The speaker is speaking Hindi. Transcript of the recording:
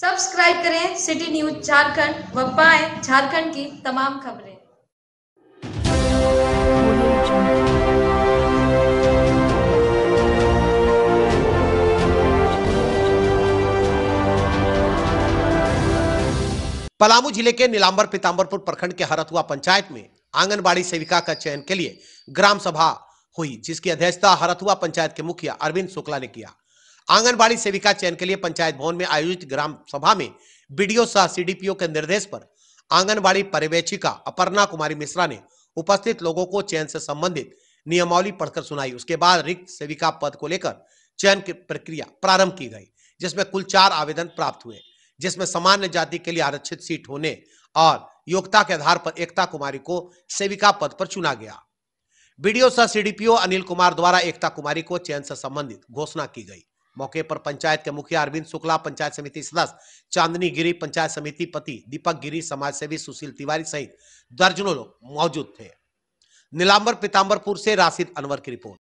सब्सक्राइब करें सिटी न्यूज झारखंड व पाए झारखंड की तमाम खबरें पलामू जिले के नीलांबर पीताम्बरपुर प्रखंड के हरतुआ पंचायत में आंगनबाड़ी सेविका का चयन के लिए ग्राम सभा हुई जिसकी अध्यक्षता हरतुआ पंचायत के मुखिया अरविंद शुक्ला ने किया आंगनबाड़ी सेविका चयन के लिए पंचायत भवन में आयोजित ग्राम सभा में बीडीओ सह सीडीपीओ के निर्देश पर आंगनबाड़ी पर्यवेक्षिका अपर्णा कुमारी मिश्रा ने उपस्थित लोगों को चयन से संबंधित नियमावली पढ़कर सुनाई उसके बाद रिक्त सेविका पद को लेकर चयन की प्रक्रिया प्रारंभ की गई जिसमें कुल चार आवेदन प्राप्त हुए जिसमें सामान्य जाति के लिए आरक्षित सीट होने और योग्यता के आधार पर एकता कुमारी को सेविका पद पर चुना गया बीडीओ सह सीडीपीओ अनिल कुमार द्वारा एकता कुमारी को चयन से संबंधित घोषणा की गई मौके पर पंचायत के मुखिया अरविंद शुक्ला पंचायत समिति सदस्य चांदनी गिरी पंचायत समिति पति दीपक गिरी समाज सेवी सुशील तिवारी सहित दर्जनों लोग मौजूद थे नीलाम्बर पीताम्बरपुर से राशिद अनवर की रिपोर्ट